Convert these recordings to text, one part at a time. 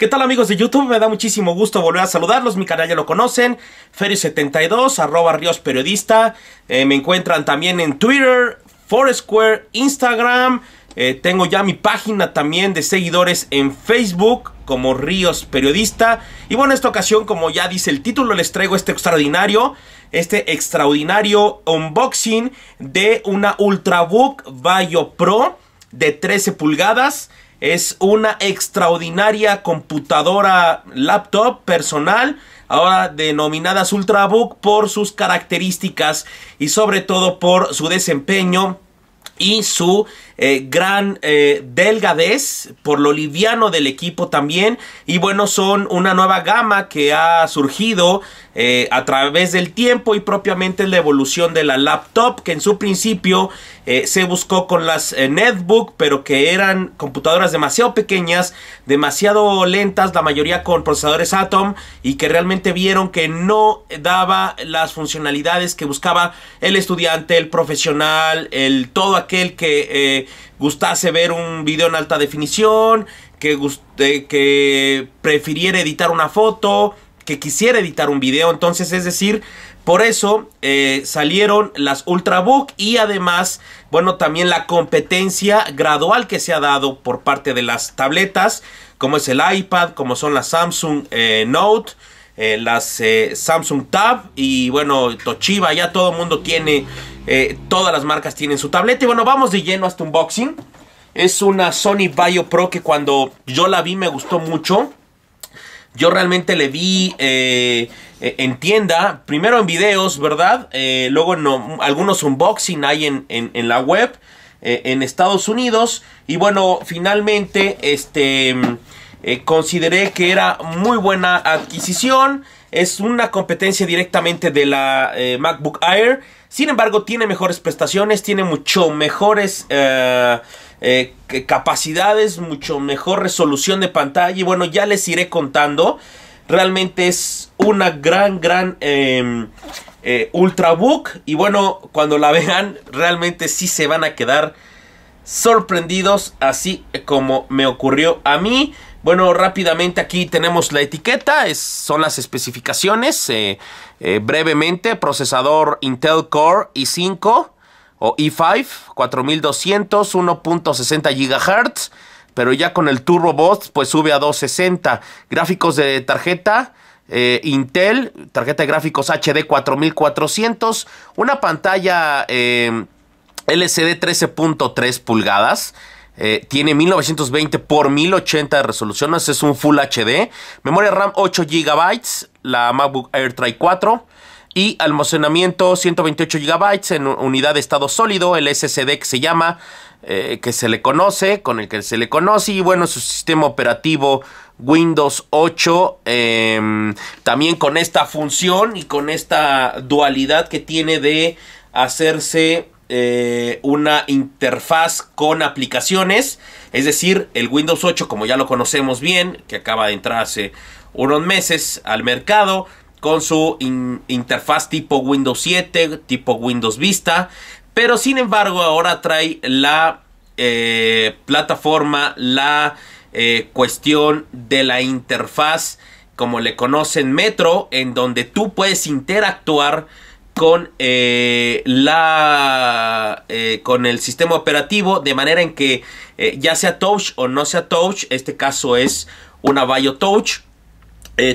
¿Qué tal amigos de YouTube? Me da muchísimo gusto volver a saludarlos, mi canal ya lo conocen, Ferio72, arroba Ríos Periodista, eh, me encuentran también en Twitter, Foursquare, Instagram, eh, tengo ya mi página también de seguidores en Facebook como Ríos Periodista. Y bueno, en esta ocasión, como ya dice el título, les traigo este extraordinario, este extraordinario unboxing de una Ultrabook Vaio Pro de 13 pulgadas. Es una extraordinaria computadora laptop personal, ahora denominadas Ultrabook por sus características y sobre todo por su desempeño y su eh, gran eh, delgadez, por lo liviano del equipo también. Y bueno, son una nueva gama que ha surgido eh, a través del tiempo y propiamente la evolución de la laptop, que en su principio se buscó con las netbook, pero que eran computadoras demasiado pequeñas, demasiado lentas, la mayoría con procesadores Atom, y que realmente vieron que no daba las funcionalidades que buscaba el estudiante, el profesional, el todo aquel que gustase ver un video en alta definición, que, guste, que prefiriera editar una foto, que quisiera editar un video. Entonces, es decir, por eso eh, salieron las Ultrabook y además, bueno, también la competencia gradual que se ha dado por parte de las tabletas, como es el iPad, como son las Samsung eh, Note. Eh, las Samsung Tab y bueno Toshiba ya todo el mundo tiene eh, todas las marcas tienen su tableta. Y bueno, vamos de lleno hasta unboxing. Es una Sony Bio Pro que cuando yo la vi me gustó mucho. Yo realmente le vi eh, e-, en tienda, primero en videos, ¿verdad? Eh, luego en no, algunos unboxing hay en, la web, en Estados Unidos. Y bueno, finalmente, este, eh, consideré que era muy buena adquisición. Es una competencia directamente de la eh, MacBook Air. Sin embargo, tiene mejores prestaciones, tiene mucho mejores eh, capacidades, mucho mejor resolución de pantalla. Y bueno, ya les iré contando. Realmente es una gran, gran em, ultrabook. Y bueno, cuando la vean, realmente sí se van a quedar sorprendidos, así como me ocurrió a mí. Bueno, rápidamente aquí tenemos la etiqueta, son las especificaciones. Eh, eh, brevemente, procesador Intel Core i5 o i5, 4200, 1.60 GHz, pero ya con el Turbo Boost pues sube a 260. Gráficos de tarjeta. Eh, Intel, tarjeta de gráficos HD 4400, una pantalla LCD 13.3 pulgadas, eh, tiene 1920 por 1080 de es un Full HD. Memoria RAM 8 GB, la MacBook Air Try 4. Y almacenamiento 128 GB en unidad de estado sólido, el SSD que se llama, eh, que se le conoce, con el que se le conoce. Y bueno, su sistema operativo Windows 8. Em, también con esta función y con esta dualidad que tiene de hacerse eh, una interfaz con aplicaciones, es decir, el Windows 8 como ya lo conocemos bien, que acaba de entrar hace unos meses al mercado, con su interfaz tipo Windows 7, tipo Windows Vista, pero sin embargo ahora trae la eh, plataforma, la eh, cuestión de la interfaz, como le conocen Metro, en donde tú puedes interactuar con eh, la eh, con el sistema operativo de manera en que eh, ya sea touch o no sea touch este caso es una bio touch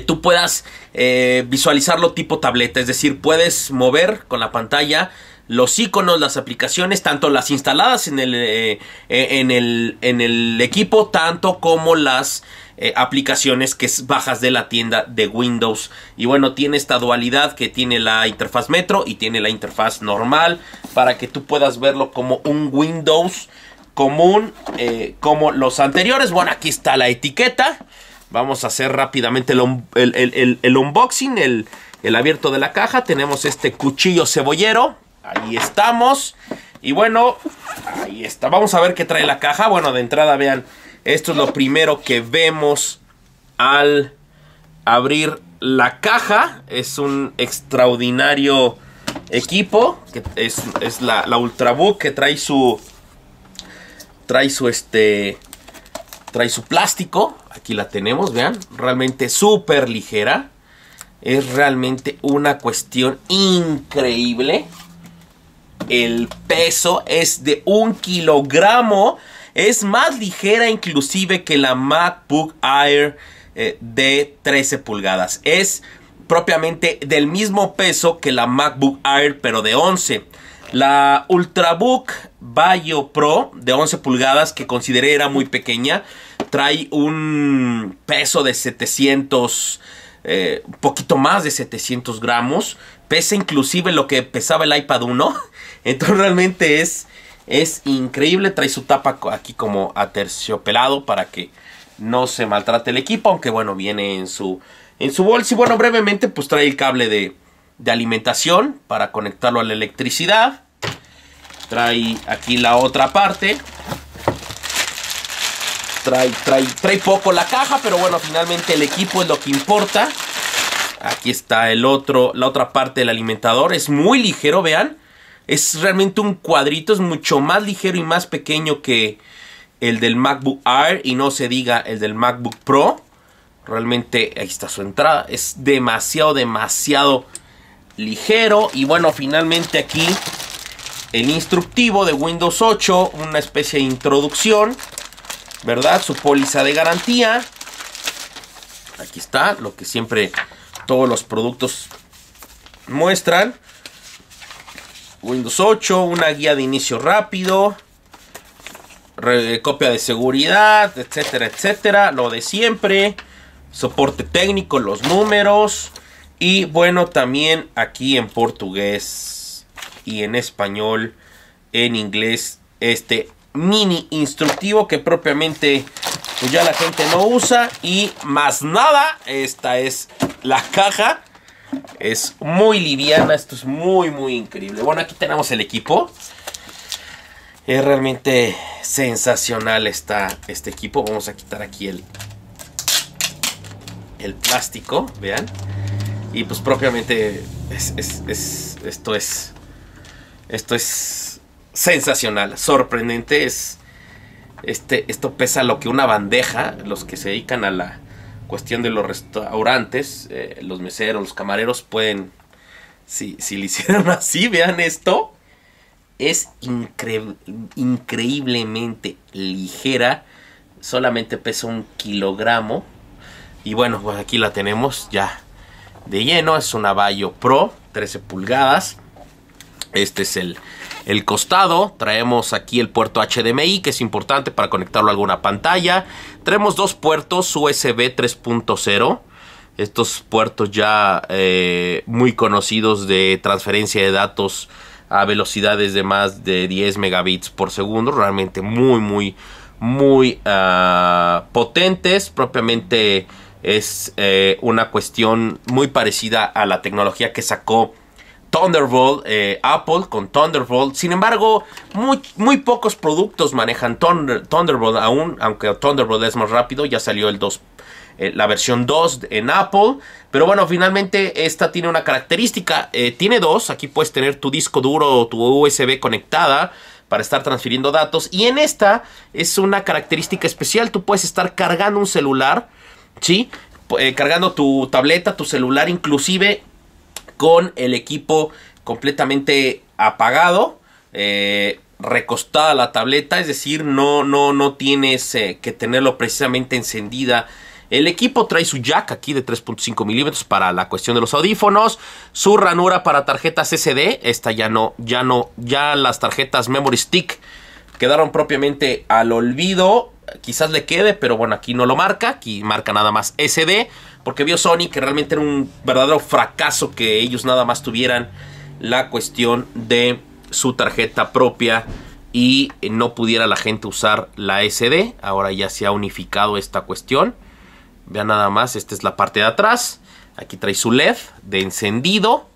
tú puedas visualizarlo tipo tableta es decir puedes mover con la pantalla los iconos, las aplicaciones, tanto las instaladas en el, en el, en el equipo, tanto como las eh, aplicaciones que es bajas de la tienda de Windows. Y bueno, tiene esta dualidad que tiene la interfaz Metro y tiene la interfaz normal para que tú puedas verlo como un Windows común eh, como los anteriores. Bueno, aquí está la etiqueta. Vamos a hacer rápidamente el, el, el unboxing, el, abierto de la caja. Tenemos este cuchillo cebollero. Ahí estamos. Y bueno, ahí está. Vamos a ver qué trae la caja. Bueno, de entrada vean esto es lo primero que vemos al abrir la caja. Es un extraordinario equipo. Que es, la, la, Ultrabook que trae su. Trae su este. Trae su plástico. Aquí la tenemos, vean. Realmente súper ligera. Es realmente una cuestión increíble. El peso es de un kilogramo. Es más ligera inclusive que la MacBook Air eh, de 13 pulgadas. Es propiamente del mismo peso que la MacBook Air pero de 11. La Ultrabook Bio Pro de 11 pulgadas que consideré era muy pequeña trae un peso de 700, un eh, poquito más de 700 gramos. Pesa inclusive lo que pesaba el iPad 1. Entonces realmente es es increíble, trae su tapa aquí como aterciopelado para que no se maltrate el equipo, aunque bueno, viene en su, en su bolsa. Y bueno, brevemente, pues trae el cable de, alimentación para conectarlo a la electricidad. Trae aquí la otra parte. Trae, trae, trae poco la caja, pero bueno, finalmente el equipo es lo que importa. Aquí está el otro, la otra parte del alimentador. Es muy ligero, vean. Es realmente un cuadrito, es mucho más ligero y más pequeño que el del MacBook Air y no se diga el del MacBook Pro. Realmente ahí está su entrada. Es demasiado, demasiado ligero. Y bueno, finalmente aquí el instructivo de Windows 8, una especie de introducción, ¿verdad? Su póliza de garantía. Aquí está, lo que siempre todos los productos muestran. Windows 8, una guía de inicio rápido, copia de seguridad, etcétera, etcétera, lo de siempre, soporte técnico, los números y bueno, también aquí en portugués y en español, en inglés, este mini instructivo que propiamente pues, ya la gente no usa y más nada, esta es la caja es muy liviana, esto es muy, muy increíble. Bueno, aquí tenemos el equipo. Es realmente sensacional este equipo. Vamos a quitar aquí el, el plástico, vean. Y pues propiamente esto es... Esto es sensacional, sorprendente. Es, este, esto pesa lo que una bandeja, los que se dedican a la cuestión de los restaurantes, eh, los meseros, los camareros pueden, si, si le hicieran así, vean esto, es increíblemente ligera, solamente pesa un kilogramo. Y bueno, pues aquí la tenemos ya de lleno, es una Bayo Pro, 13 pulgadas. Este es el, el costado. Traemos aquí el puerto HDMI, que es importante para conectarlo a alguna pantalla. Traemos dos puertos USB 3.0 estos puertos ya eh, muy conocidos de transferencia de datos a velocidades de más de 10 megabits por segundo, realmente muy, muy, muy ah, potentes. Propiamente es eh, una cuestión muy parecida a la tecnología que sacó Thunderbolt, eh, Apple con Thunderbolt. Sin embargo, muy, pocos productos manejan Thunderbolt aún, aunque Thunderbolt es más rápido, ya salió el 2. Eh, la versión 2 en Apple. Pero bueno, finalmente esta tiene una característica. Eh, tiene dos. Aquí puedes tener tu disco duro o tu USB conectada para estar transfiriendo datos. Y en esta es una característica especial. Tú puedes estar cargando un celular. ¿Sí? cargando tu tableta, tu celular, inclusive con el equipo completamente apagado, eh, recostada la tableta, es decir, no, no, no tienes eh, que tenerlo precisamente encendida. El equipo trae su jack aquí de 3.5 milímetros para la cuestión de los audífonos, su ranura para tarjetas SD, esta ya no, ya no, ya las tarjetas Memory Stick quedaron propiamente al olvido, quizás le quede, pero bueno, aquí no lo marca, aquí marca nada más SD, porque vio Sony que realmente era un verdadero fracaso que ellos nada más tuvieran la cuestión de su tarjeta propia y no pudiera la gente usar la SD. Ahora ya se ha unificado esta cuestión. Vean nada más, esta es la parte de atrás. Aquí trae su LED de encendido.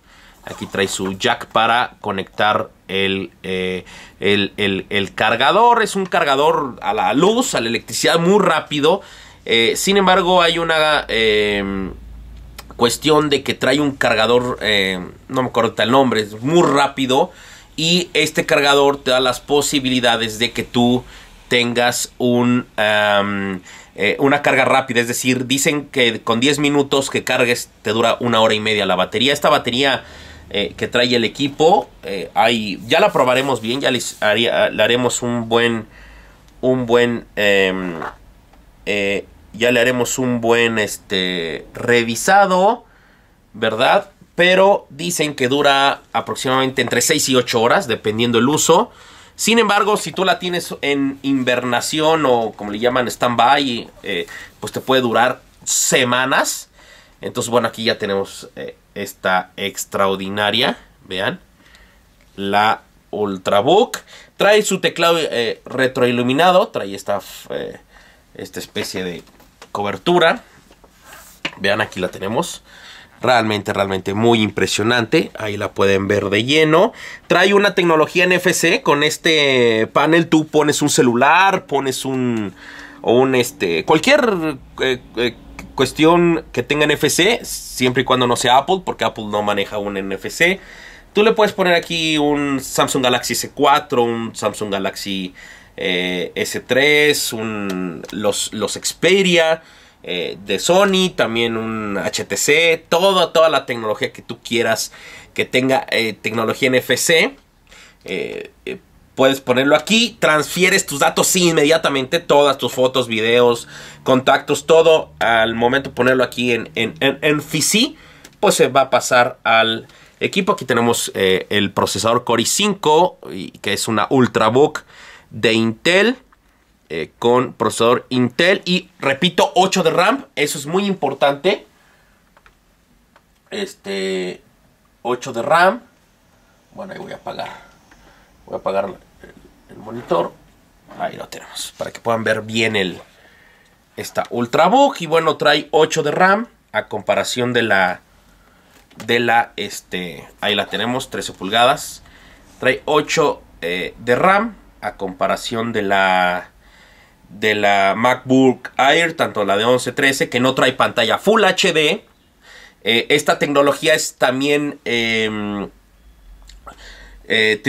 Aquí trae su jack para conectar eh, el, el, el cargador. Es un cargador a la luz, a la electricidad muy rápido. Eh, sin embargo, hay una eh, cuestión de que trae un cargador, eh, no me acuerdo el nombre, es muy rápido. Y este cargador te da las posibilidades de que tú tengas un, una carga rápida. Es decir, dicen que con 10 minutos que cargues te dura una hora y media la batería. Esta batería que trae el equipo, ya la probaremos bien, ya le haremos un buen... Un buen em, eh, ya le haremos un buen este, revisado, ¿verdad? Pero dicen que dura aproximadamente entre 6 y 8 horas, dependiendo el uso. Sin embargo, si tú la tienes en invernación o como le llaman stand-by, eh, pues te puede durar semanas. Entonces, bueno, aquí ya tenemos eh, esta extraordinaria, vean, la Ultrabook. Trae su teclado retroiluminado, trae esta esta especie de cobertura. Vean, aquí la tenemos. Realmente, realmente muy impresionante. Ahí la pueden ver de lleno. Trae una tecnología NFC. Con este panel tú pones un celular, pones un... un este... Cualquier eh, eh, cuestión que tenga NFC, siempre y cuando no sea Apple, porque Apple no maneja un NFC. Tú le puedes poner aquí un Samsung Galaxy S4, un Samsung Galaxy eh, S3, los, los Xperia eh, de Sony, también un HTC, toda, toda la tecnología que tú quieras que tenga eh, tecnología NFC. Puedes ponerlo aquí, transfieres tus datos inmediatamente, todas tus fotos, videos, contactos, todo al momento ponerlo aquí en, en, pues se va a pasar al equipo. Aquí tenemos el procesador Core i5, que es una Ultrabook de Intel. Eh, con procesador Intel y repito 8 de RAM, eso es muy importante. Este 8 de RAM. Bueno, ahí voy a apagar. Voy a apagar el, monitor. Ahí lo tenemos para que puedan ver bien el esta Ultrabook y bueno, trae 8 de RAM a comparación de la de la este ahí la tenemos 13 pulgadas. Trae 8 eh, de RAM a comparación de la de la MacBook Air, tanto la de 1113 que no trae pantalla Full HD. Eh, esta tecnología es también em, eh,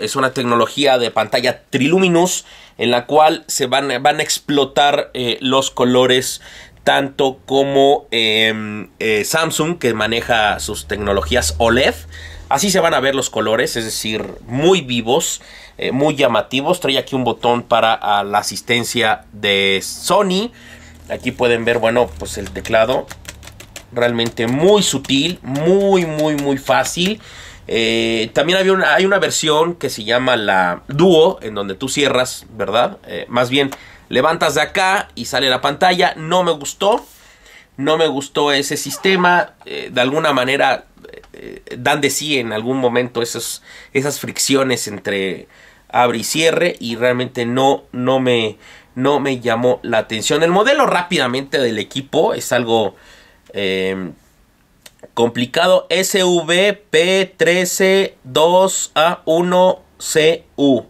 es una tecnología de pantalla Triluminous en la cual se van, van a explotar eh, los colores tanto como em, eh, Samsung que maneja sus tecnologías OLED. Así se van a ver los colores, es decir, muy vivos. Eh, muy llamativos. Trae aquí un botón para ah, la asistencia de Sony. Aquí pueden ver, bueno, pues el teclado realmente muy sutil, muy, muy, muy fácil. Eh, también había hay una versión que se llama la Duo, en donde tú cierras, ¿verdad? Eh, más bien, levantas de acá y sale la pantalla. No me gustó, no me gustó ese sistema. de alguna manera eh, dan de sí en algún momento esas fricciones entre abre y cierre y realmente no, no, me, no me llamó la atención. El modelo rápidamente del equipo es algo em, complicado. SVP132A1CU.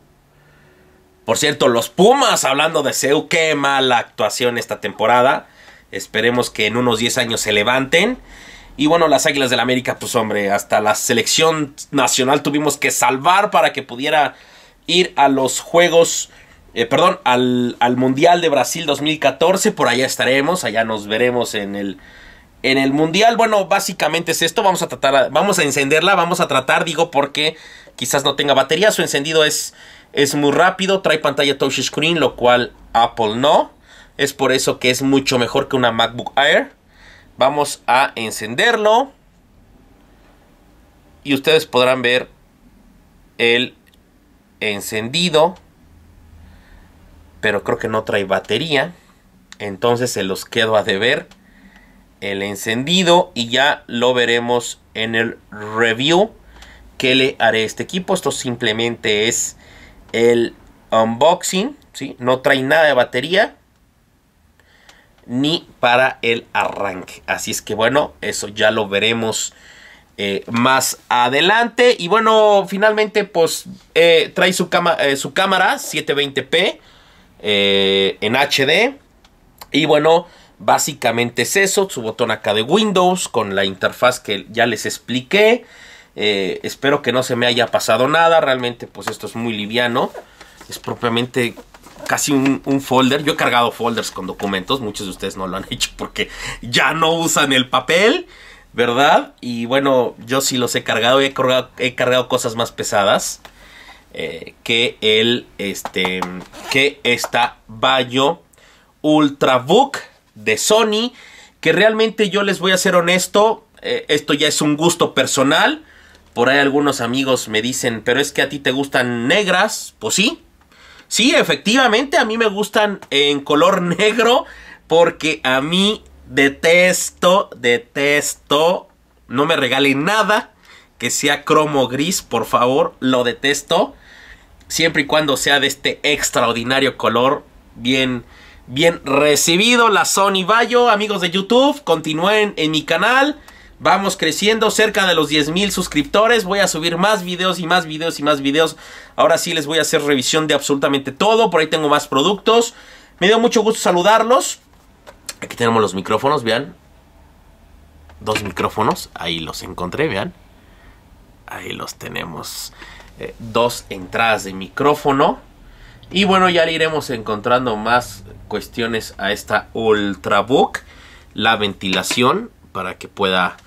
Por cierto, los Pumas, hablando de CU qué mala actuación esta temporada. Esperemos que en unos 10 años se levanten. Y bueno, las Águilas del América, pues hombre, hasta la selección nacional tuvimos que salvar para que pudiera ir a los Juegos, eh, perdón, al, Mundial de Brasil 2014. Por allá estaremos, allá nos veremos en el, en el Mundial. Bueno, básicamente es esto, vamos a tratar, vamos a encenderla, vamos a tratar, digo, porque quizás no tenga batería, su encendido es, es muy rápido, trae pantalla touchscreen, lo cual Apple no. Es por eso que es mucho mejor que una MacBook Air. Vamos a encenderlo. Y ustedes podrán ver el encendido. Pero creo que no trae batería. Entonces se los quedo a deber el encendido y ya lo veremos en el review que le haré a este equipo. Esto simplemente es el unboxing, ¿sí? no trae nada de batería ni para el arranque. Así es que bueno, eso ya lo veremos eh, más adelante. Y bueno, finalmente pues eh, trae su, eh, su, cámara 720p en HD. Y bueno, básicamente es eso, su botón acá de Windows con la interfaz que ya les expliqué. espero que no se me haya pasado nada, realmente pues esto es muy liviano. Es propiamente casi un, folder. Yo he cargado folders con documentos, muchos de ustedes no lo han hecho porque ya no usan el papel, ¿verdad? Y bueno, yo sí los he cargado, he cargado, he cargado cosas más pesadas eh, que el, este, que esta Bayo Ultrabook de Sony, que realmente yo les voy a ser honesto, eh, esto ya es un gusto personal. Por ahí algunos amigos me dicen, pero es que a ti te gustan negras. Pues sí, Sí, efectivamente, a mí me gustan en color negro porque a mí detesto, detesto, no me regalen nada que sea cromo gris, por favor, lo detesto. Siempre y cuando sea de este extraordinario color, bien, bien recibido la Sony Bayo, amigos de YouTube, continúen en mi canal. Vamos creciendo cerca de los 10.000 suscriptores. Voy a subir más videos y más videos y más videos. Ahora sí les voy a hacer revisión de absolutamente todo. Por ahí tengo más productos. Me dio mucho gusto saludarlos. Aquí tenemos los micrófonos, vean. Dos micrófonos. Ahí los encontré, vean. Ahí los tenemos. Eh, dos entradas de micrófono. Y bueno, ya iremos encontrando más cuestiones a esta Ultrabook. La ventilación para que pueda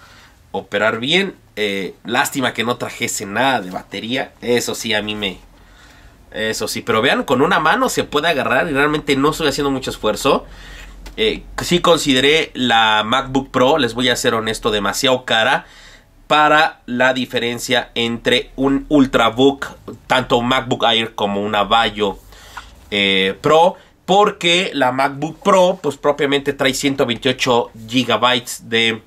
operar bien. Eh, lástima que no trajese nada de batería. Eso sí, a mí me... Eso sí, pero vean, con una mano se puede agarrar y realmente no estoy haciendo mucho esfuerzo. Si eh, sí consideré la MacBook Pro, les voy a ser honesto, demasiado cara para la diferencia entre un Ultrabook, tanto un MacBook Air como una Valle eh, Pro, porque la MacBook Pro, pues propiamente trae 128 GB de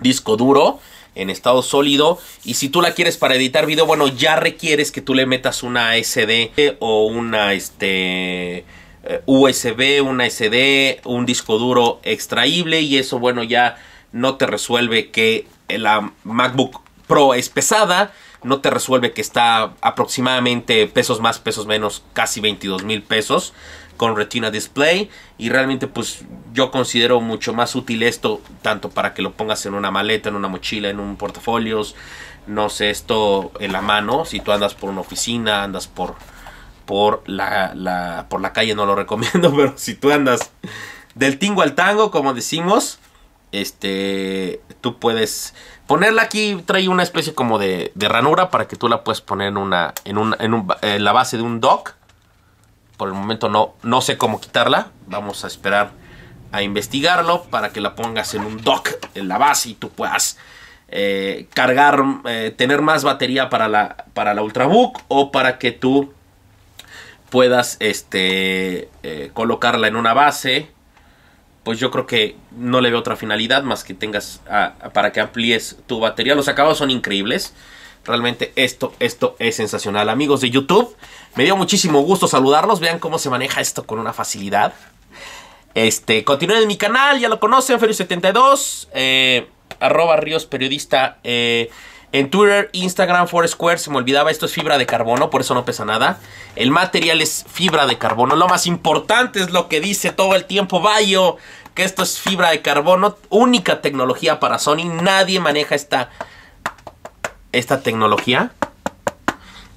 disco duro, en estado sólido. Y si tú la quieres para editar video, bueno, ya requieres que tú le metas una SD o una este, eh, USB, una SD, un disco duro extraíble. Y eso, bueno, ya no te resuelve que la MacBook Pro es pesada. No te resuelve que está aproximadamente pesos más, pesos menos, casi 22 mil pesos con Retina Display y realmente pues yo considero mucho más útil esto tanto para que lo pongas en una maleta, en una mochila, en un portafolios, no sé, esto en la mano, si tú andas por una oficina, andas por por la, por la calle no lo recomiendo, pero si tú andas del tingo al tango, como decimos, este tú puedes ponerla aquí trae una especie como de, ranura para que tú la puedes poner en una en, en, en la base de un dock por el momento no, no sé cómo quitarla. Vamos a esperar a investigarlo para que la pongas en un dock en la base y tú puedas eh, cargar, eh, tener más batería para la, para la Ultrabook o para que tú puedas este, eh, colocarla en una base. Pues yo creo que no le veo otra finalidad más que tengas ah, para que amplíes tu batería. Los acabados son increíbles. Realmente esto, esto es sensacional. Amigos de YouTube, me dio muchísimo gusto saludarlos. Vean cómo se maneja esto con una facilidad. Este, continúen en mi canal, ya lo conocen, Ferio72, eh, arroba Ríos Periodista eh, en Twitter, Instagram, Foursquare, se me olvidaba, esto es fibra de carbono, por eso no pesa nada. El material es fibra de carbono, lo más importante es lo que dice todo el tiempo Bayo, que esto es fibra de carbono, única tecnología para Sony, nadie maneja esta esta tecnología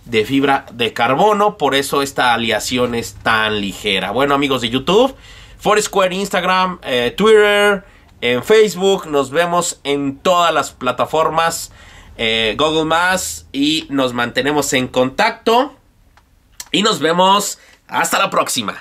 de fibra de carbono, por eso esta aleación es tan ligera. Bueno amigos de YouTube, Foursquare, Instagram, eh, Twitter, en Facebook, nos vemos en todas las plataformas, eh, Google Más y nos mantenemos en contacto y nos vemos hasta la próxima.